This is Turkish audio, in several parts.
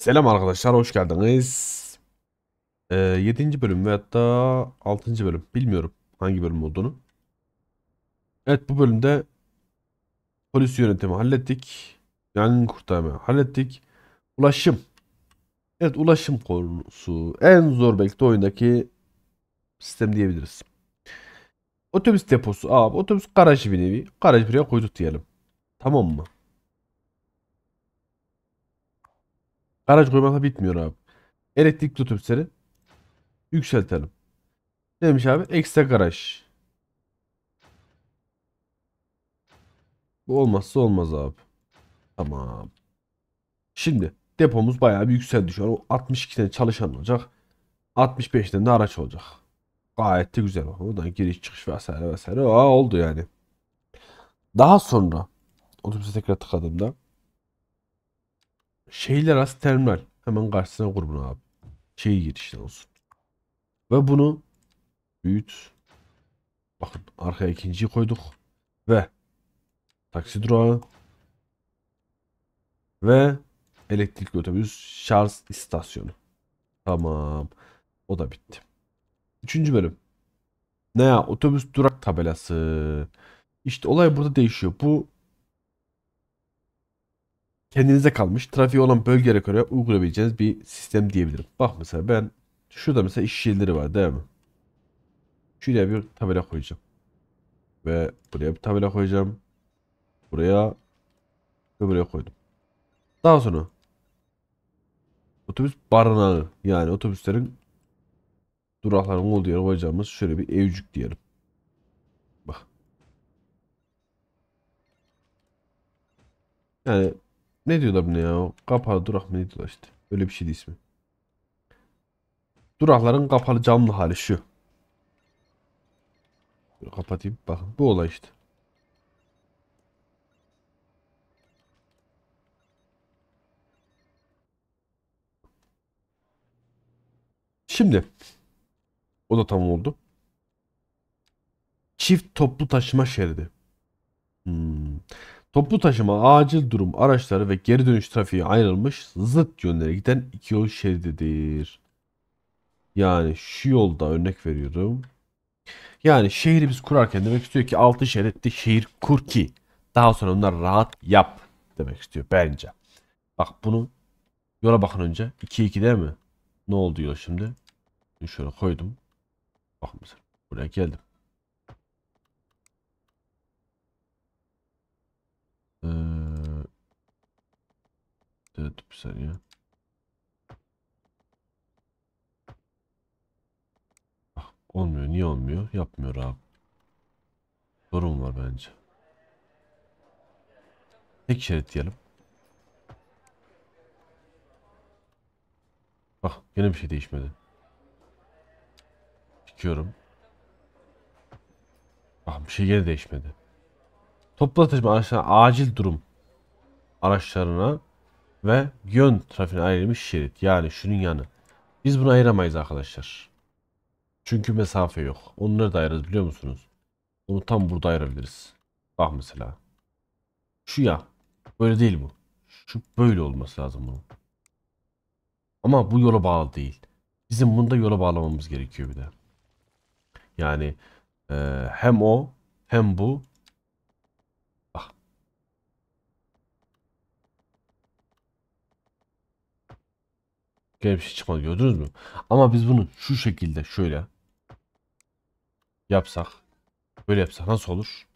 Selam arkadaşlar, hoş geldiniz. Ee, 7. bölüm veyahut da 6. bölüm. Bilmiyorum hangi bölüm olduğunu. Evet bu bölümde polis yönetimi hallettik. Yangın kurtarma hallettik. Ulaşım. Evet ulaşım konusu. En zor belki de oyundaki sistem diyebiliriz. Otobüs deposu abi. Otobüs garajı bir nevi. Garaj buraya koyduk diyelim. Tamam mı? Garaj koymada bitmiyor abi. Elektrik otobüsleri yükseltelim. Demiş abi ekstra garaj. Bu olmazsa olmaz abi. Tamam. Şimdi depomuz bayağı bir yükseldi şu an. O 62 tane çalışan olacak. 65 tane de araç olacak. Gayet de güzel. Oradan giriş çıkış vesaire vesaire. Aa, oldu yani. Daha sonra otobüse tekrar tıkladığımda Şeyler az terminal. Hemen karşısına kur bunu abi. Şey girişten olsun. Ve bunu büyüt. Bakın arkaya ikinciyi koyduk. Ve taksi durağı. Ve elektrikli otobüs şarj istasyonu. Tamam. O da bitti. Üçüncü bölüm. Ne ya? Otobüs durak tabelası. işte olay burada değişiyor. Bu kendinize kalmış trafiği olan bölgeye göre uygulayabileceğiniz bir sistem diyebilirim. Bak mesela ben şurada mesela iş yerleri var değil mi? Şuraya bir tabela koyacağım. Ve buraya bir tabela koyacağım. Buraya ve buraya koydum. Daha sonra otobüs barınağı yani otobüslerin durakların olduğu yere koyacağımız şöyle bir evcik diyelim. Bak. Yani ne diyorlar buna ya? Kapalı durak mı ne diyorlar işte. Öyle bir şeydi ismi. Durakların kapalı camlı hali şu. Böyle kapatayım. Bakın bu olay işte. Şimdi o da tamam oldu. Çift toplu taşıma şeridi. Hmm. Toplu taşıma, acil durum araçları ve geri dönüş trafiği ayrılmış zıt yönlere giden iki yol şerididir. Yani şu yolda örnek veriyorum. Yani şehri biz kurarken demek istiyor ki altı şeritli şehir kur ki daha sonra onları rahat yap demek istiyor bence. Bak bunu yola bakın önce. 2 2 değil mi? Ne oldu yol şimdi? Şöyle koydum. Bak mesela buraya geldim. Ee, evet bir saniye. Ah, olmuyor. Niye olmuyor? Yapmıyor abi. Sorun var bence. Tek şerit diyelim. Bak ah, yine bir şey değişmedi. Çıkıyorum. Bak ah, bir şey yine değişmedi. Toplu taşıma araçlarına acil durum araçlarına ve yön trafiğine ayrılmış şerit. Yani şunun yanı. Biz bunu ayıramayız arkadaşlar. Çünkü mesafe yok. Onları da ayırırız biliyor musunuz? Onu tam burada ayırabiliriz. Bak mesela. Şu ya. Böyle değil bu. Şu böyle olması lazım bunun. Ama bu yola bağlı değil. Bizim bunu da yola bağlamamız gerekiyor bir de. Yani e, hem o hem bu Gene bir şey çıkmadı gördünüz mü? Ama biz bunu şu şekilde şöyle yapsak böyle yapsak nasıl olur?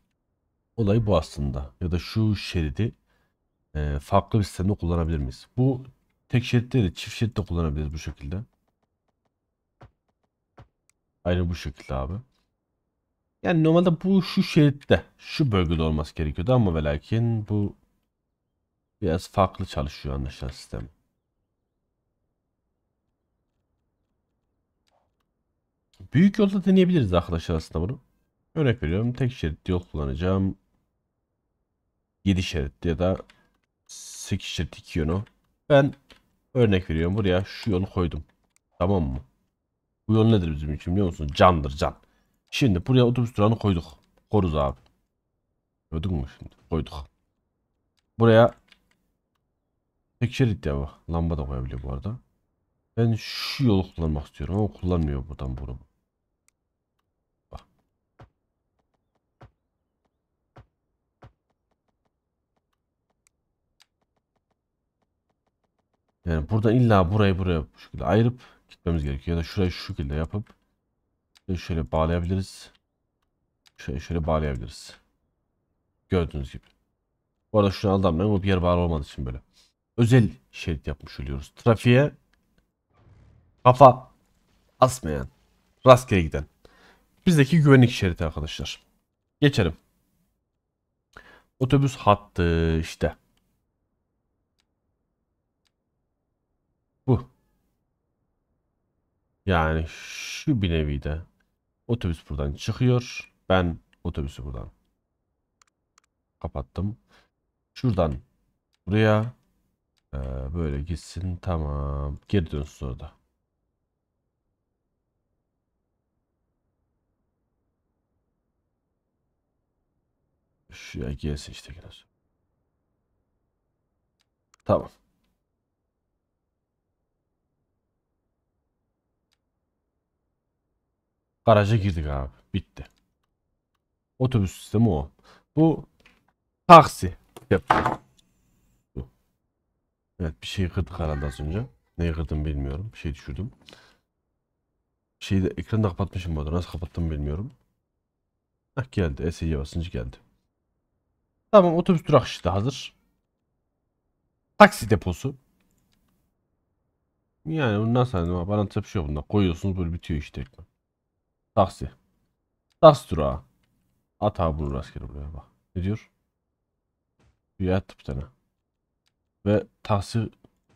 Olay bu aslında. Ya da şu şeridi e, farklı bir sistemde kullanabilir miyiz? Bu tek şeritte de çift şeritte kullanabiliriz bu şekilde. Aynı bu şekilde abi. Yani normalde bu şu şeritte, şu bölgede olması gerekiyordu ama ve bu biraz farklı çalışıyor anlaşılan sistem. Büyük yolda deneyebiliriz arkadaşlar aslında bunu. Örnek veriyorum tek şerit yol kullanacağım. 7 şerit ya da 8 şerit 2 yönü. Ben örnek veriyorum buraya şu yolu koydum. Tamam mı? Bu yol nedir bizim için biliyor musun? Candır can. Şimdi buraya otobüs durağını koyduk. Koruz abi. Gördün mü şimdi? Koyduk. Buraya tek şerit ya bak. Lamba da koyabiliyor bu arada. Ben şu yolu kullanmak istiyorum ama kullanmıyor buradan bunu. Yani buradan illa burayı buraya bu şekilde ayırıp gitmemiz gerekiyor. Ya da şurayı şu şekilde yapıp şöyle, bağlayabiliriz. Şöyle şöyle bağlayabiliriz. Gördüğünüz gibi. Bu arada şu adamla bu bir yer bağlı olmadığı için böyle. Özel şerit yapmış oluyoruz. Trafiğe kafa asmayan, rastgele giden. Bizdeki güvenlik şeridi arkadaşlar. Geçelim. Otobüs hattı işte. Yani şu bir nevi de otobüs buradan çıkıyor. Ben otobüsü buradan kapattım. Şuradan buraya e, böyle gitsin. Tamam. Geri dönsün orada. Şuraya gelsin işte Tamam. Garaja girdik abi. Bitti. Otobüs sistemi o. Bu taksi. Yap. Evet bir şey kırdık herhalde az önce. Neyi kırdım bilmiyorum. Bir şey düşürdüm. Şeyi de ekranı da kapatmışım bu arada. Nasıl kapattım bilmiyorum. Hah geldi. SE'ye basıncı geldi. Tamam otobüs durak işte hazır. Taksi deposu. Yani bundan sonra bana bir şey yok bundan. Koyuyorsunuz böyle bitiyor işte ekran. Taksi. Taksi durağı. At abi bunu rastgele buraya bak. Ne diyor? Büyüye attı bir tane. Ve taksi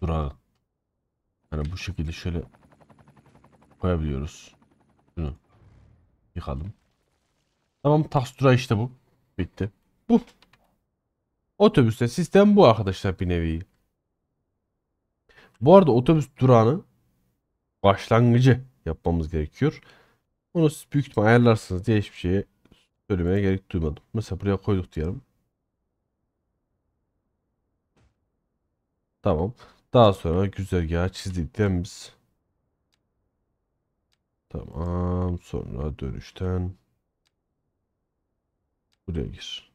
durağı. Yani bu şekilde şöyle koyabiliyoruz. Şunu yıkalım. Tamam taksi durağı işte bu. Bitti. Bu. Otobüste sistem bu arkadaşlar bir nevi. Bu arada otobüs durağını başlangıcı yapmamız gerekiyor. Onu siz büyük ihtimal ayarlarsınız diye hiçbir şey söylemeye gerek duymadım. Mesela buraya koyduk diyelim. Tamam. Daha sonra güzergahı çizdiklerimiz. Tamam. Sonra dönüşten buraya gir.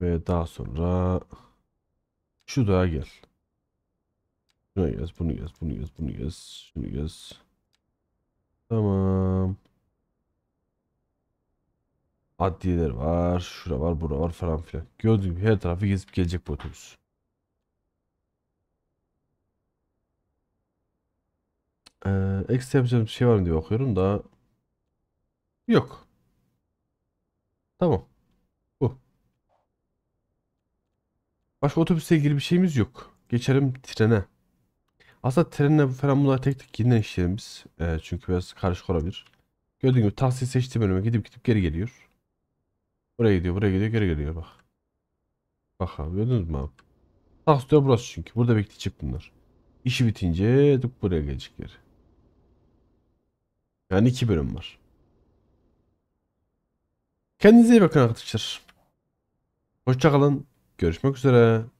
Ve daha sonra şu dağa gel. Şuna gez, bunu gez, bunu gez, bunu gez, şunu gez. Tamam. Adliyeler var. Şura var, bura var falan filan. Gördüğüm gibi her tarafı gezip gelecek bu otobüs. Ee, ekstra yapacağım bir şey var mı diye bakıyorum da. Yok. Tamam. Bu. Başka otobüsle ilgili bir şeyimiz yok. Geçelim trene. Aslında trenle falan bunları tek tek yeniden işlerimiz E, çünkü biraz karışık olabilir. Gördüğün gibi tahsil seçtiği bölüme gidip gidip geri geliyor. Buraya gidiyor, buraya gidiyor, geri geliyor bak. Bak abi gördünüz mü abi? Tahsil diyor burası çünkü. Burada bekleyecek bunlar. İşi bitince dık buraya gelecek geri. Yani iki bölüm var. Kendinize iyi bakın arkadaşlar. Hoşçakalın. Görüşmek üzere.